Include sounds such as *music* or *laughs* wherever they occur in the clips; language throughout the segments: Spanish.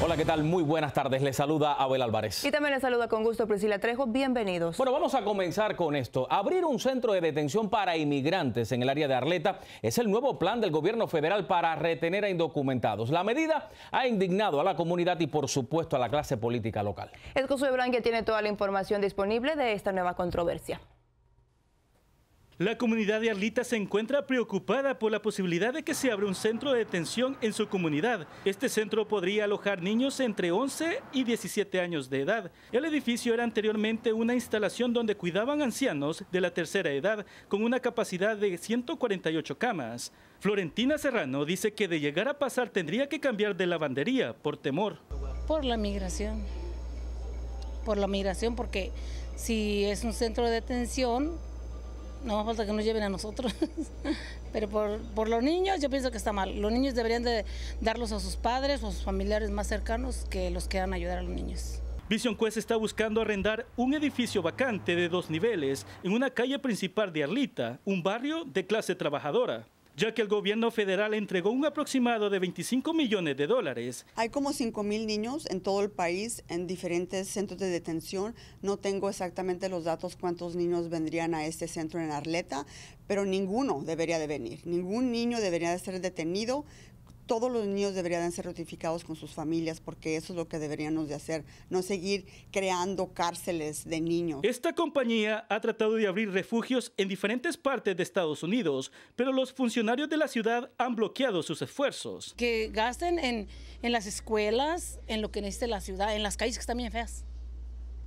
Hola, ¿qué tal? Muy buenas tardes. Les saluda Abel Álvarez. Y también les saluda con gusto Priscila Trejo. Bienvenidos. Bueno, vamos a comenzar con esto. Abrir un centro de detención para inmigrantes en el área de Arleta es el nuevo plan del gobierno federal para retener a indocumentados. La medida ha indignado a la comunidad y, por supuesto, a la clase política local. El Blanque tiene toda la información disponible de esta nueva controversia. La comunidad de Arlita se encuentra preocupada por la posibilidad de que se abra un centro de detención en su comunidad. Este centro podría alojar niños entre 11 y 17 años de edad. El edificio era anteriormente una instalación donde cuidaban ancianos de la tercera edad con una capacidad de 148 camas. Florentina Serrano dice que de llegar a pasar tendría que cambiar de lavandería por temor. Por la migración. Por la migración porque si es un centro de detención no falta que nos lleven a nosotros. *laughs* Pero por, por, los niños yo pienso que está mal. Los niños deberían de darlos a sus padres o a sus familiares más cercanos que los quieran ayudar a los niños. Vision Quest está buscando arrendar un edificio vacante de dos niveles en una calle principal de Arlita, un barrio de clase trabajadora ya que el gobierno federal entregó un aproximado de 25 millones de dólares. Hay como 5 mil niños en todo el país, en diferentes centros de detención. No tengo exactamente los datos cuántos niños vendrían a este centro en Arleta, pero ninguno debería de venir. Ningún niño debería de ser detenido todos los niños deberían ser notificados con sus familias porque eso es lo que deberíamos de hacer, no seguir creando cárceles de niños. Esta compañía ha tratado de abrir refugios en diferentes partes de Estados Unidos, pero los funcionarios de la ciudad han bloqueado sus esfuerzos. Que gasten en, en las escuelas, en lo que necesita la ciudad, en las calles que están bien feas.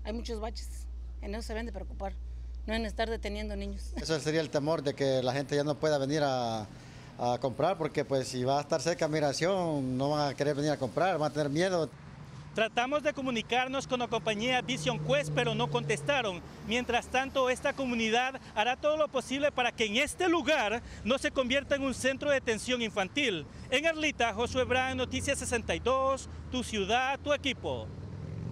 Hay muchos baches, en eso se ven de preocupar, no en estar deteniendo niños. Eso sería el temor de que la gente ya no pueda venir a a comprar, porque pues si va a estar cerca migración, no van a querer venir a comprar, van a tener miedo. Tratamos de comunicarnos con la compañía Vision Quest, pero no contestaron. Mientras tanto, esta comunidad hará todo lo posible para que en este lugar no se convierta en un centro de detención infantil. En Arlita, Josué Brán, Noticias 62, tu ciudad, tu equipo.